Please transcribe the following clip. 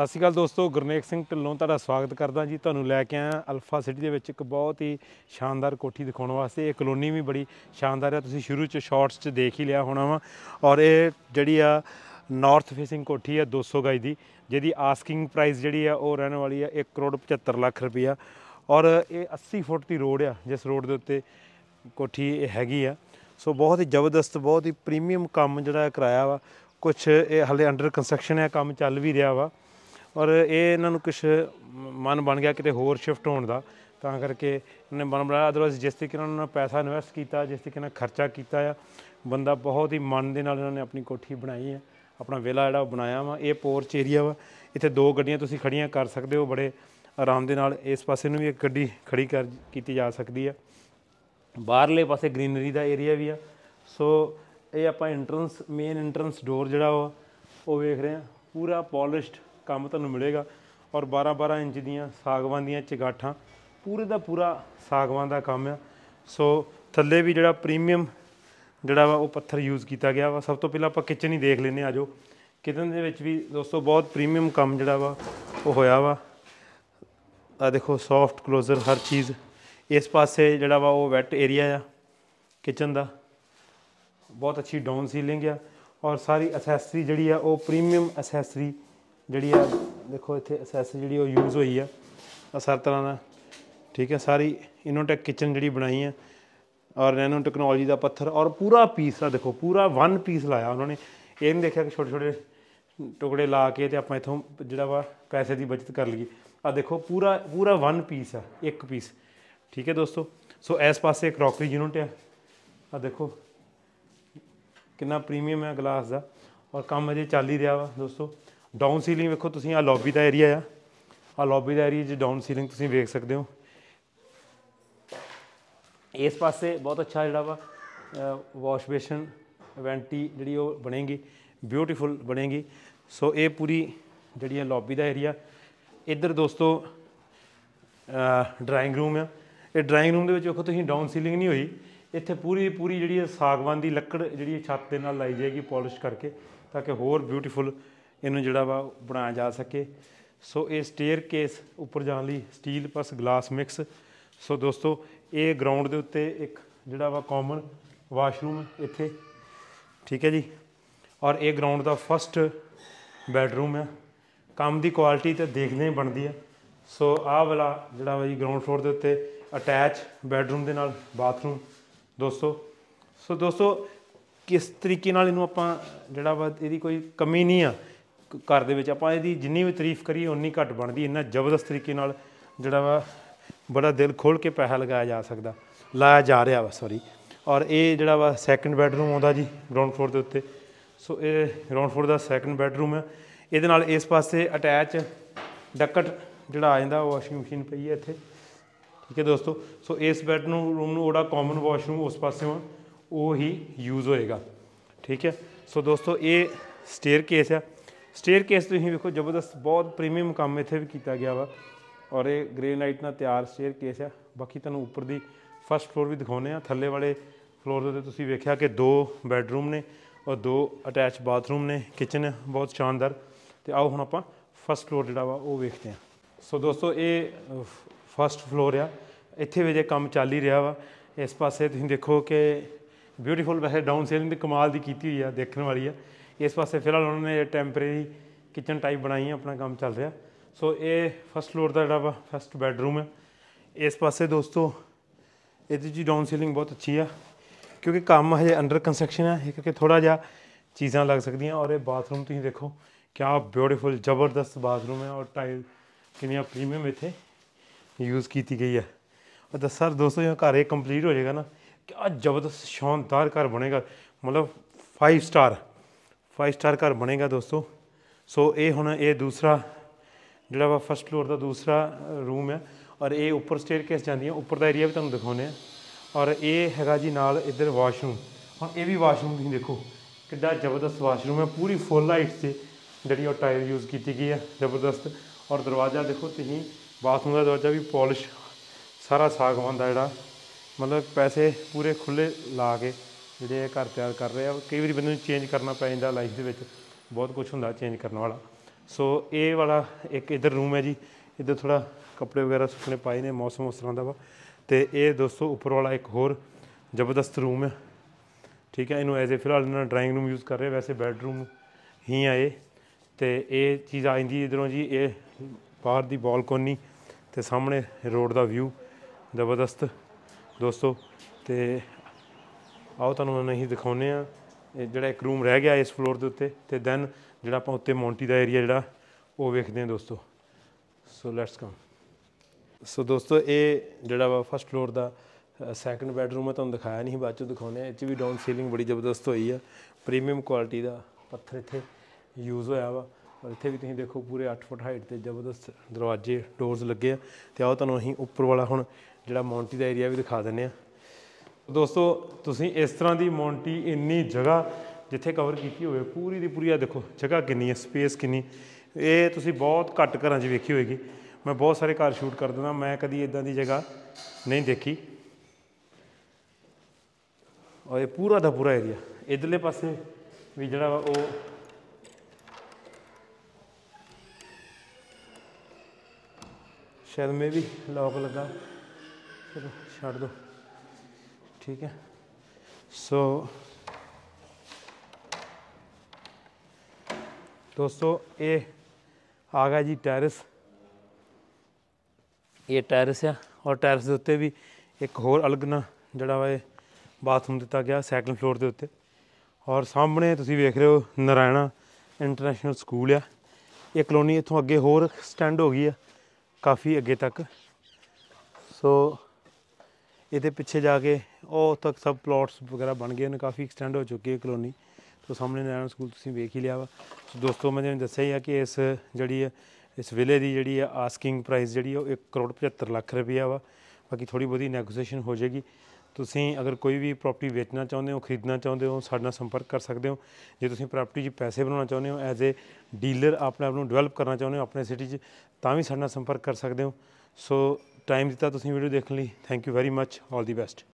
ਸਤਿ ਸ਼੍ਰੀ ਅਕਾਲ ਦੋਸਤੋ ਗੁਰਨੇਕ ਸਿੰਘ ਢਿੱਲੋਂ ਤੁਹਾਡਾ ਸਵਾਗਤ ਕਰਦਾ ਜੀ ਤੁਹਾਨੂੰ ਲੈ ਕੇ ਆਇਆ ਅਲਫਾ ਸਿਟੀ ਦੇ ਵਿੱਚ ਇੱਕ ਬਹੁਤ ਹੀ ਸ਼ਾਨਦਾਰ ਕੋਠੀ ਦਿਖਾਉਣ ਵਾਸਤੇ ਇਹ ਕਲੋਨੀ ਵੀ ਬੜੀ ਸ਼ਾਨਦਾਰ ਹੈ ਤੁਸੀਂ ਸ਼ੁਰੂ ਚ ਸ਼ਾਰਟਸ ਚ ਦੇਖ ਹੀ ਲਿਆ ਹੋਣਾ ਵਾ ਔਰ ਇਹ ਜਿਹੜੀ ਆ ਨਾਰਥ ਫੇਸਿੰਗ ਕੋਠੀ ਆ 200 ਗਜ ਦੀ ਜਿਹਦੀ ਆਸਕਿੰਗ ਪ੍ਰਾਈਸ ਜਿਹੜੀ ਆ ਉਹ ਰਹਿਣ ਵਾਲੀ ਆ 1 ਕਰੋੜ 75 ਲੱਖ ਰੁਪਈਆ ਔਰ ਇਹ 80 ਫੁੱਟ ਦੀ ਰੋਡ ਆ ਜਿਸ ਰੋਡ ਦੇ ਉੱਤੇ ਕੋਠੀ ਇਹ ਹੈਗੀ ਆ ਸੋ ਬਹੁਤ ਹੀ ਜ਼ਬਰਦਸਤ ਬਹੁਤ ਹੀ ਪ੍ਰੀਮੀਅਮ ਕੰਮ ਜਿਹੜਾ ਕਰਾਇਆ ਵਾ ਕੁਝ ਇਹ ਹਲੇ ਅੰਡਰ ਕੰਸਟਰਕਸ਼ਨ ਹੈ ਕੰਮ ਚੱਲ ਵੀ ਰਿਹਾ ਵਾ ਔਰ ਇਹ ਇਹਨਾਂ ਨੂੰ ਕੁਝ ਮਨ ਬਣ ਗਿਆ ਕਿਤੇ ਹੋਰ ਸ਼ਿਫਟ ਹੋਣ ਦਾ ਤਾਂ ਕਰਕੇ ਇਹਨੇ ਬਣ ਬਣਾਇਆ ਅਦਰਵਾਇਸ ਜਿਸ ਤਰੀਕੇ ਨਾਲ ਉਹਨਾਂ ਨੇ ਪੈਸਾ ਇਨਵੈਸਟ ਕੀਤਾ ਜਿਸ ਤਰੀਕੇ ਨਾਲ ਖਰਚਾ ਕੀਤਾ ਆ ਬੰਦਾ ਬਹੁਤ ਹੀ ਮਨ ਦੇ ਨਾਲ ਇਹਨਾਂ ਨੇ ਆਪਣੀ ਕੋਠੀ ਬਣਾਈ ਹੈ ਆਪਣਾ ਵਿਲਾ ਜਿਹੜਾ ਬਣਾਇਆ ਵਾ ਇਹ ਪੋਰਚ ਏਰੀਆ ਵਾ ਇੱਥੇ ਦੋ ਗੱਡੀਆਂ ਤੁਸੀਂ ਖੜੀਆਂ ਕਰ ਸਕਦੇ ਹੋ ਬੜੇ ਆਰਾਮ ਦੇ ਨਾਲ ਇਸ ਪਾਸੇ ਨੂੰ ਵੀ ਇੱਕ ਗੱਡੀ ਖੜੀ ਕਰ ਕੀਤੀ ਜਾ ਸਕਦੀ ਆ ਬਾਹਰਲੇ ਪਾਸੇ ਗ੍ਰੀਨਰੀ ਦਾ ਏਰੀਆ ਵੀ ਆ ਸੋ ਇਹ ਆਪਾਂ ਐਂਟਰੈਂਸ ਮੇਨ ਐਂਟਰੈਂਸ ਡੋਰ ਜਿਹੜਾ ਉਹ ਵੇਖ ਰਹੇ ਆ ਪੂਰਾ ਪਾਲਿਸ਼ਡ ਕੰਮ ਤੁਹਾਨੂੰ ਮਿਲੇਗਾ ਔਰ 12 12 ਇੰਚ ਦੀਆਂ ਸਾਗਵਾਨ ਦੀਆਂ ਚਗਾਠਾਂ ਪੂਰੇ ਦਾ ਪੂਰਾ ਸਾਗਵਾਨ ਦਾ ਕੰਮ ਆ ਸੋ ਥੱਲੇ ਵੀ ਜਿਹੜਾ ਪ੍ਰੀਮੀਅਮ ਜਿਹੜਾ ਵਾ ਉਹ ਪੱਥਰ ਯੂਜ਼ ਕੀਤਾ ਗਿਆ ਵਾ ਸਭ ਤੋਂ ਪਹਿਲਾਂ ਆਪਾਂ ਕਿਚਨ ਹੀ ਦੇਖ ਲੈਨੇ ਆ ਜੋ ਕਿਚਨ ਦੇ ਵਿੱਚ ਵੀ ਦੋਸਤੋ ਬਹੁਤ ਪ੍ਰੀਮੀਅਮ ਕੰਮ ਜਿਹੜਾ ਵਾ ਉਹ ਹੋਇਆ ਵਾ ਆ ਦੇਖੋ ਸੌਫਟ ਕਲੋਜ਼ਰ ਹਰ ਚੀਜ਼ ਇਸ ਪਾਸੇ ਜਿਹੜਾ ਵਾ ਉਹ ਵੈਟ ਏਰੀਆ ਆ ਕਿਚਨ ਦਾ ਬਹੁਤ ਅੱਛੀ ਡਾਊਨ ਸੀਲਿੰਗ ਆ ਔਰ ਸਾਰੀ ਅਸੈਸਰੀ ਜਿਹੜੀ ਆ ਉਹ ਪ੍ਰੀਮੀਅਮ ਅਸੈਸਰੀ ਜਿਹੜੀ ਆ ਦੇਖੋ ਇੱਥੇ ਅਸੈਸ ਜਿਹੜੀ ਉਹ ਯੂਜ਼ ਹੋਈ ਆ ਸਾਰ ਤਰ੍ਹਾਂ ਦਾ ਠੀਕ ਹੈ ਸਾਰੀ ਇਨੋਟੈਕ ਕਿਚਨ ਜਿਹੜੀ ਬਣਾਈ ਆ ਔਰ ਨੈਨੋ ਟੈਕਨੋਲੋਜੀ ਦਾ ਪੱਥਰ ਔਰ ਪੂਰਾ ਪੀਸ ਆ ਦੇਖੋ ਪੂਰਾ ਵਨ ਪੀਸ ਲਾਇਆ ਉਹਨਾਂ ਨੇ ਇਹ ਨਹੀਂ ਦੇਖਿਆ ਕਿ ਛੋਟੇ ਛੋਟੇ ਟੁਕੜੇ ਲਾ ਕੇ ਤੇ ਆਪਾਂ ਇਥੋਂ ਜਿਹੜਾ ਵਾ ਪੈਸੇ ਦੀ ਬਚਤ ਕਰ ਲਈ ਆ ਦੇਖੋ ਪੂਰਾ ਪੂਰਾ ਵਨ ਪੀਸ ਆ ਇੱਕ ਪੀਸ ਠੀਕ ਹੈ ਦੋਸਤੋ ਸੋ ਇਸ ਪਾਸੇ ਕਰੋਕਰੀ ਯੂਨਿਟ ਆ ਆ ਦੇਖੋ ਕਿੰਨਾ ਪ੍ਰੀਮੀਅਮ ਹੈ ਗਲਾਸ ਦਾ ਔਰ ਕੰਮ ਅਜੇ ਚੱਲ ਹੀ ਰਿਹਾ ਵਾ ਦੋਸਤੋ ਡਾਊਨ ਸੀਲਿੰਗ ਵੇਖੋ ਤੁਸੀਂ ਆ ਲੌਬੀ ਦਾ ਏਰੀਆ ਆ ਆ ਲੌਬੀ ਦਾ ਏਰੀਆ ਜੀ ਡਾਊਨ ਸੀਲਿੰਗ ਤੁਸੀਂ ਵੇਖ ਸਕਦੇ ਹੋ ਇਸ ਪਾਸੇ ਬਹੁਤ ਅੱਛਾ ਜਿਹੜਾ ਵਾ ਵਾਸ਼ ਬੇਸ਼ਨ ਵੈਂਟੀ ਜਿਹੜੀ ਉਹ ਬਣੇਗੀ ਬਿਊਟੀਫੁਲ ਬਣੇਗੀ ਸੋ ਇਹ ਪੂਰੀ ਜਿਹੜੀ ਹੈ ਲੌਬੀ ਦਾ ਏਰੀਆ ਇੱਧਰ ਦੋਸਤੋ ਡਰਾਇੰਗ ਰੂਮ ਆ ਇਹ ਡਰਾਇੰਗ ਰੂਮ ਦੇ ਵਿੱਚ ਵੇਖੋ ਤੁਸੀਂ ਡਾਊਨ ਸੀਲਿੰਗ ਨਹੀਂ ਹੋਈ ਇੱਥੇ ਪੂਰੀ ਪੂਰੀ ਜਿਹੜੀ ਸਾਗਵਾਨ ਦੀ ਲੱਕੜ ਜਿਹੜੀ ਛੱਤ ਦੇ ਨਾਲ ਲਾਈ ਜਾਏਗੀ ਪਾਲਿਸ਼ ਕਰਕੇ ਤਾਂ ਕਿ ਹੋਰ ਬਿਊਟੀਫੁਲ ਇਹਨੂੰ ਜਿਹੜਾ ਵਾ ਬਣਾਇਆ ਜਾ ਸਕੇ ਸੋ ਇਹ ਸਟੇਅਰ ਕੇਸ ਉੱਪਰ ਜਾਣ ਲਈ steel plus glass mix so ਦੋਸਤੋ ਇਹ ਗਰਾਊਂਡ ਦੇ ਉੱਤੇ ਇੱਕ ਜਿਹੜਾ ਵਾ ਕਾਮਨ ਵਾਸ਼ਰੂਮ ਇੱਥੇ ਠੀਕ ਹੈ ਜੀ ਔਰ ਇਹ ਗਰਾਊਂਡ ਦਾ ਫਸਟ ਬੈਡਰੂਮ ਹੈ ਕੰਮ ਦੀ ਕੁਆਲਿਟੀ ਤੇ ਦੇਖਦੇ ਹੀ ਬਣਦੀ ਹੈ ਸੋ ਆਹ ਵਾਲਾ ਜਿਹੜਾ ਵਾ ਜੀ ਗਰਾਊਂਡ ਫਲੋਰ ਦੇ ਉੱਤੇ ਅਟੈਚ ਬੈਡਰੂਮ ਦੇ ਨਾਲ ਬਾਥਰੂਮ ਦੋਸਤੋ ਸੋ ਦੋਸਤੋ ਕਿਸ ਤਰੀਕੇ ਨਾਲ ਇਹਨੂੰ ਆਪਾਂ ਜਿਹੜਾ ਵਾ ਇਹਦੀ ਕੋਈ ਕਮੀ ਨਹੀਂ ਆ ਘਰ ਦੇ ਵਿੱਚ ਆਪਾਂ ਇਹਦੀ ਜਿੰਨੀ ਵੀ ਤਾਰੀਫ ਕਰੀਏ ਉਨੀ ਘੱਟ ਬਣਦੀ ਇੰਨਾ ਜ਼ਬਰਦਸਤ ਤਰੀਕੇ ਨਾਲ ਜਿਹੜਾ ਵਾ ਬੜਾ ਦਿਲ ਖੋਲ ਕੇ ਪੈਸਾ ਲਗਾਇਆ ਜਾ ਸਕਦਾ ਲਾਇਆ ਜਾ ਰਿਹਾ ਵਾ ਸੌਰੀ ਔਰ ਇਹ ਜਿਹੜਾ ਵਾ ਸੈਕੰਡ ਬੈਡਰੂਮ ਆਉਂਦਾ ਜੀ ਗਰਾਊਂਡ ਫਲੋਰ ਦੇ ਉੱਤੇ ਸੋ ਇਹ ਗਰਾਊਂਡ ਫਲੋਰ ਦਾ ਸੈਕੰਡ ਬੈਡਰੂਮ ਹੈ ਇਹਦੇ ਨਾਲ ਇਸ ਪਾਸੇ ਅਟੈਚ ਡੱਕਟ ਜਿਹੜਾ ਆ ਜਾਂਦਾ ਵਾਸ਼ਿੰਗ ਮਸ਼ੀਨ ਪਈ ਹੈ ਇੱਥੇ ਠੀਕ ਹੈ ਦੋਸਤੋ ਸੋ ਇਸ ਬੈਡਰੂਮ ਰੂਮ ਨੂੰ ਉਹਦਾ ਕਾਮਨ ਵਾਸ਼ਰੂਮ ਉਸ ਪਾਸਿਓਂ ਉਹ ਹੀ ਯੂਜ਼ ਹੋਏਗਾ ਠੀਕ ਹੈ ਸੋ ਦੋਸਤੋ ਇਹ ਸਟੇਅਰ ਕੇਸ ਹੈ ਸਟੇਅਰ ਕੇਸ ਤੁਸੀਂ ਵੇਖੋ ਜ਼ਬਰਦਸਤ ਬਹੁਤ ਪ੍ਰੀਮੀਅਮ ਕੰਮ ਇੱਥੇ ਵੀ ਕੀਤਾ ਗਿਆ ਵਾ ਔਰ ਇਹ ਗ੍ਰੇਨਾਈਟ ਨਾਲ ਤਿਆਰ ਸਟੇਅਰ ਕੇਸ ਆ ਬਾਕੀ ਤੁਹਾਨੂੰ ਉੱਪਰ ਦੀ ਫਰਸਟ ਫਲੋਰ ਵੀ ਦਿਖਾਉਨੇ ਆ ਥੱਲੇ ਵਾਲੇ ਫਲੋਰ ਦੇ ਤੇ ਤੁਸੀਂ ਵੇਖਿਆ ਕਿ ਦੋ ਬੈੱਡਰੂਮ ਨੇ ਔਰ ਦੋ ਅਟੈਚ ਬਾਥਰੂਮ ਨੇ ਕਿਚਨ ਬਹੁਤ ਸ਼ਾਨਦਾਰ ਤੇ ਆਓ ਹੁਣ ਆਪਾਂ ਫਰਸਟ ਫਲੋਰ ਜਿਹੜਾ ਵਾ ਉਹ ਵੇਖਦੇ ਆ ਸੋ ਦੋਸਤੋ ਇਹ ਫਰਸਟ ਫਲੋਰ ਆ ਇੱਥੇ ਵੀ ਜੇ ਕੰਮ ਚੱਲ ਹੀ ਰਿਹਾ ਵਾ ਇਸ ਪਾਸੇ ਤੁਸੀਂ ਦੇਖੋ ਕਿ ਬਿਊਟੀਫੁਲ ਵੈਸੇ ਡਾਊਨ ਸੇਲਿੰਗ ਦੀ ਕਮਾਲ ਦੀ ਕੀਤੀ ਹੋਈ ਆ ਦੇਖਣ ਵਾਲੀ ਆ इस पास फिलहाल उन्होंने टैंपरेरी किचन टाइप बनाई है अपना काम चल रहा सो ये फस्ट फ्लोर का जरा फस्ट बैडरूम है इस पास दोस्तों ये डाउन सीलिंग बहुत अच्छी है क्योंकि काम हजे अंडर कंसट्रक्शन है एक क्योंकि थोड़ा जहा चीज़ा लग सकियाँ और बाथरूम तुम देखो क्या ब्यूटीफुल जबरदस्त बाथरूम है और टाइल कि प्रीमियम इतने यूज़ की गई है और दस सर दोस्तों जो घर एक कंप्लीट हो जाएगा ना क्या जबरदस्त शानदार घर बनेगा मतलब फाइव स्टार ਫਾਈਵ ਸਟਾਰ ਘਰ ਬਣੇਗਾ ਦੋਸਤੋ ਸੋ ਇਹ ਹੁਣ ਇਹ ਦੂਸਰਾ ਜਿਹੜਾ ਵਾ ਫਸਟ ਫਲੋਰ ਦਾ ਦੂਸਰਾ ਰੂਮ ਹੈ ਔਰ ਇਹ ਉੱਪਰ ਕੇਸ ਜਾਂਦੀ ਹੈ ਉੱਪਰ ਦਾ ਏਰੀਆ ਵੀ ਤੁਹਾਨੂੰ ਦਿਖਾਉਨੇ ਆ ਔਰ ਇਹ ਹੈਗਾ ਜੀ ਨਾਲ ਇੱਧਰ ਵਾਸ਼ਰੂਮ ਹੁਣ ਇਹ ਵੀ ਵਾਸ਼ਰੂਮ ਤੁਸੀਂ ਦੇਖੋ ਕਿੱਡਾ ਜ਼ਬਰਦਸਤ ਵਾਸ਼ਰੂਮ ਹੈ ਪੂਰੀ ਫੁੱਲ ਲਾਈਟ 'ਤੇ ਜਿਹੜੀ ਉਹ ਟਾਇਲ ਯੂਜ਼ ਕੀਤੀ ਗਈ ਹੈ ਜ਼ਬਰਦਸਤ ਔਰ ਦਰਵਾਜ਼ਾ ਦੇਖੋ ਤੁਸੀਂ ਬਾਥਰੂਮ ਦਾ ਦਰਵਾਜ਼ਾ ਵੀ ਪਾਲਿਸ਼ ਸਾਰਾ ਸਾਗਵਾਨ ਦਾ ਜਿਹੜਾ ਮਤਲਬ ਪੈਸੇ ਪੂਰੇ ਖੁੱਲੇ ਲਾ ਕੇ ਜਿਹੜੇ ਘਰ ਤਿਆਰ ਕਰ ਰਹੇ ਆ ਕਈ ਵਾਰੀ ਬੰਦੇ ਨੂੰ ਚੇਂਜ ਕਰਨਾ ਪੈ ਜਾਂਦਾ ਲਾਈਫ ਦੇ ਵਿੱਚ ਬਹੁਤ ਕੁਝ ਹੁੰਦਾ ਚੇਂਜ ਕਰਨ ਵਾਲਾ ਸੋ ਇਹ ਵਾਲਾ ਇੱਕ ਇਧਰ ਰੂਮ ਹੈ ਜੀ ਇਧਰ ਥੋੜਾ ਕੱਪੜੇ ਵਗੈਰਾ ਸੁੱਕਣੇ ਪਾਏ ਨੇ ਮੌਸਮ ਉਸ ਤਰ੍ਹਾਂ ਦਾ ਵਾ ਤੇ ਇਹ ਦੋਸਤੋ ਉੱਪਰ ਵਾਲਾ ਇੱਕ ਹੋਰ ਜ਼ਬਰਦਸਤ ਰੂਮ ਹੈ ਠੀਕ ਹੈ ਇਹਨੂੰ ਐਜ਼ ਅ ਫਿਲਹਾਲ ਇਹਨਾਂ ਡਰਾਇੰਗ ਰੂਮ ਯੂਜ਼ ਕਰ ਰਹੇ ਵੈਸੇ ਬੈਡਰੂਮ ਹੀ ਆ ਇਹ ਤੇ ਇਹ ਚੀਜ਼ ਆ ਜਾਂਦੀ ਇਧਰੋਂ ਜੀ ਇਹ ਬਾਹਰ ਦੀ ਬਾਲਕੋਨੀ ਤੇ ਸਾਹਮਣੇ ਰੋਡ ਦਾ ਵਿਊ ਜ਼ਬਰਦਸਤ ਦੋਸਤੋ ਤੇ ਆਓ ਤੁਹਾਨੂੰ ਉਹਨਾਂ ਨਹੀਂ ਦਿਖਾਉਨੇ ਆ ਜਿਹੜਾ ਇੱਕ ਰੂਮ ਰਹਿ ਗਿਆ ਇਸ ਫਲੋਰ ਦੇ ਉੱਤੇ ਤੇ ਦੈਨ ਜਿਹੜਾ ਆਪਾਂ ਉੱਤੇ ਮੌਂਟੀ ਦਾ ਏਰੀਆ ਜਿਹੜਾ ਉਹ ਵੇਖਦੇ ਆ ਦੋਸਤੋ ਸੋ ਲੈਟਸ ਕਮ ਸੋ ਦੋਸਤੋ ਇਹ ਜਿਹੜਾ ਵਾ ਫਸਟ ਫਲੋਰ ਦਾ ਸੈਕੰਡ ਬੈਡਰੂਮ ਹੈ ਤੁਹਾਨੂੰ ਦਿਖਾਇਆ ਨਹੀਂ ਬਾਅਦ ਚ ਦਿਖਾਉਨੇ ਆ ਇੱਥੇ ਵੀ ਡਾਊਨ ਸੀਲਿੰਗ ਬੜੀ ਜ਼ਬਰਦਸਤ ਹੋਈ ਆ ਪ੍ਰੀਮੀਅਮ ਕੁਆਲਿਟੀ ਦਾ ਪੱਥਰ ਇੱਥੇ ਯੂਜ਼ ਹੋਇਆ ਵਾ ਔਰ ਇੱਥੇ ਵੀ ਤੁਸੀਂ ਦੇਖੋ ਪੂਰੇ 8 ਫੁੱਟ ਹਾਈਟ ਤੇ ਜ਼ਬਰਦਸਤ ਦਰਵਾਜ਼ੇ ਡੋਰਸ ਲੱਗੇ ਆ ਤੇ ਆਓ ਤੁਹਾਨੂੰ ਅਸੀਂ ਉੱਪਰ ਵਾਲਾ ਹੁਣ ਜਿਹੜਾ ਮੌਂਟੀ ਦਾ ਏਰੀਆ ਵੀ ਦਿਖਾ ਦਿੰਨੇ ਆ ਦੋਸਤੋ ਤੁਸੀਂ ਇਸ ਤਰ੍ਹਾਂ ਦੀ ਮੌਂਟੀ ਇੰਨੀ ਜਗ੍ਹਾ ਜਿੱਥੇ ਕਵਰ ਕੀਤੀ ਹੋਵੇ ਪੂਰੀ ਦੀ ਪੂਰੀ ਆ ਦੇਖੋ ਜਗ੍ਹਾ ਕਿੰਨੀ ਹੈ ਸਪੇਸ ਕਿੰਨੀ ਇਹ ਤੁਸੀਂ ਬਹੁਤ ਘੱਟ ਘਰਾਂ 'ਚ ਵੇਖੀ ਹੋਏਗੀ ਮੈਂ ਬਹੁਤ ਸਾਰੇ ਘਰ ਸ਼ੂਟ ਕਰ ਦਿੰਦਾ ਮੈਂ ਕਦੀ ਇਦਾਂ ਦੀ ਜਗ੍ਹਾ ਨਹੀਂ ਦੇਖੀ ਔਰ ਇਹ ਪੂਰਾ ਦਾ ਪੂਰਾ ਏਰੀਆ ਇਧਰਲੇ ਪਾਸੇ ਵੀ ਜਿਹੜਾ ਉਹ ਸ਼ਾਇਦ ਮੇ ਵੀ ਲੋਕ ਲੱਗਾ ਚਲੋ ਛੱਡ ਦੋ ਠੀਕ ਹੈ ਸੋ ਦੋਸਤੋ ਇਹ ਆ ਗਿਆ ਜੀ ਟੈਰਸ ਇਹ ਟੈਰਸ ਆ ਔਰ ਟੈਰਸ ਦੇ ਉੱਤੇ ਵੀ ਇੱਕ ਹੋਰ ਅਲੱਗ ਨਾ ਜਿਹੜਾ ਵਾ ਇਹ ਬਾਥਰੂਮ ਦਿੱਤਾ ਗਿਆ ਸੈਕੰਡ ਫਲੋਰ ਦੇ ਉੱਤੇ ਔਰ ਸਾਹਮਣੇ ਤੁਸੀਂ ਵੇਖ ਰਹੇ ਹੋ ਨਰਾਇਣਾ ਇੰਟਰਨੈਸ਼ਨਲ ਸਕੂਲ ਆ ਇਹ ਕਲੋਨੀ ਇੱਥੋਂ ਅੱਗੇ ਹੋਰ ਐਕਸਟੈਂਡ ਹੋ ਗਈ ਆ ਕਾਫੀ ਅੱਗੇ ਤੱਕ ਸੋ ਇਹਦੇ ਪਿੱਛੇ ਜਾ ਕੇ ਉਹ ਤੱਕ ਸਭ ਪਲਾਟਸ ਵਗੈਰਾ ਬਣ ਗਏ ਨੇ ਕਾਫੀ ਐਕਸਟੈਂਡ ਹੋ ਚੁੱਕੀ ਹੈ ਕਲੋਨੀ ਤੋਂ ਸਾਹਮਣੇ ਨਾਰਾਇਣ ਸਕੂਲ ਤੁਸੀਂ ਵੇਖ ਹੀ ਲਿਆ ਵਾ ਸੋ ਦੋਸਤੋ ਮੈਂ ਤੁਹਾਨੂੰ ਦੱਸਿਆ ਹੀ ਆ ਕਿ ਇਸ ਜਿਹੜੀ ਹੈ ਇਸ ਵਿਲੇ ਦੀ ਜਿਹੜੀ ਹੈ ਆਸਕਿੰਗ ਪ੍ਰਾਈਸ ਜਿਹੜੀ ਉਹ 1 ਕਰੋੜ 75 ਲੱਖ ਰੁਪਇਆ ਵਾ ਬਾਕੀ ਥੋੜੀ ਬੋਧੀ ਨੈਗੋਸੀਏਸ਼ਨ ਹੋ ਜਾਏਗੀ ਤੁਸੀਂ ਅਗਰ ਕੋਈ ਵੀ ਪ੍ਰਾਪਰਟੀ ਵੇਚਣਾ ਚਾਹੁੰਦੇ ਹੋ ਖਰੀਦਣਾ ਚਾਹੁੰਦੇ ਹੋ ਸਾਡੇ ਨਾਲ ਸੰਪਰਕ ਕਰ ਸਕਦੇ ਹੋ ਜੇ ਤੁਸੀਂ ਪ੍ਰਾਪਰਟੀ 'ਚ ਪੈਸੇ ਬਣਾਉਣਾ ਚਾਹੁੰਦੇ ਹੋ ਐਜ਼ ਅ ਡੀਲਰ ਆਪਣੇ ਆਪ ਨੂੰ ਡਿਵੈਲਪ ਕਰਨਾ ਚਾਹੁੰਦੇ ਹੋ ਆਪਣੇ ਸਿਟੀ 'ਚ ਤਾਂ ਵੀ ਸਾਡੇ ਨਾਲ ਸੰਪਰਕ ਕਰ ਸਕਦੇ ਹੋ ਸੋ ਟਾਈਮ ਦਿੱਤਾ ਤੁਸੀਂ ਵੀਡੀਓ ਦੇਖਣ ਲਈ thank you very much all the best